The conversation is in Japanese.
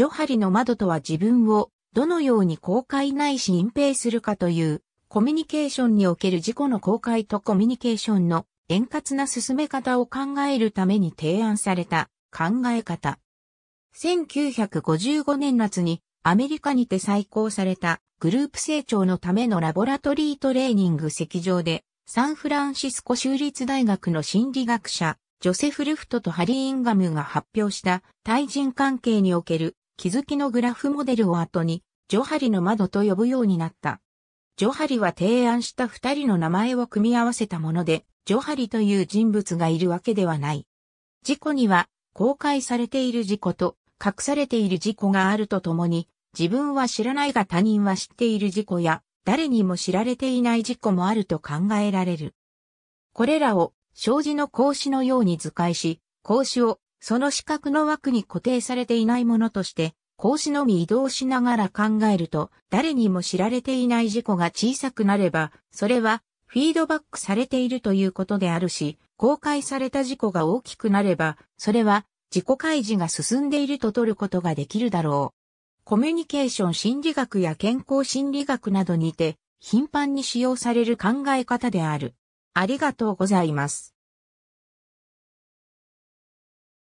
ジョハリの窓とは自分をどのように公開ないし隠蔽するかというコミュニケーションにおける自己の公開とコミュニケーションの円滑な進め方を考えるために提案された考え方。1955年夏にアメリカにて再考されたグループ成長のためのラボラトリートレーニング席上でサンフランシスコ州立大学の心理学者ジョセフ・ルフトとハリー・インガムが発表した対人関係における気づきのグラフモデルを後に、ジョハリの窓と呼ぶようになった。ジョハリは提案した二人の名前を組み合わせたもので、ジョハリという人物がいるわけではない。事故には、公開されている事故と、隠されている事故があるとともに、自分は知らないが他人は知っている事故や、誰にも知られていない事故もあると考えられる。これらを、障子の格子のように図解し、格子をその資格の枠に固定されていないものとして、格子のみ移動しながら考えると、誰にも知られていない事故が小さくなれば、それはフィードバックされているということであるし、公開された事故が大きくなれば、それは自己開示が進んでいると取ることができるだろう。コミュニケーション心理学や健康心理学などにて、頻繁に使用される考え方である。ありがとうございます。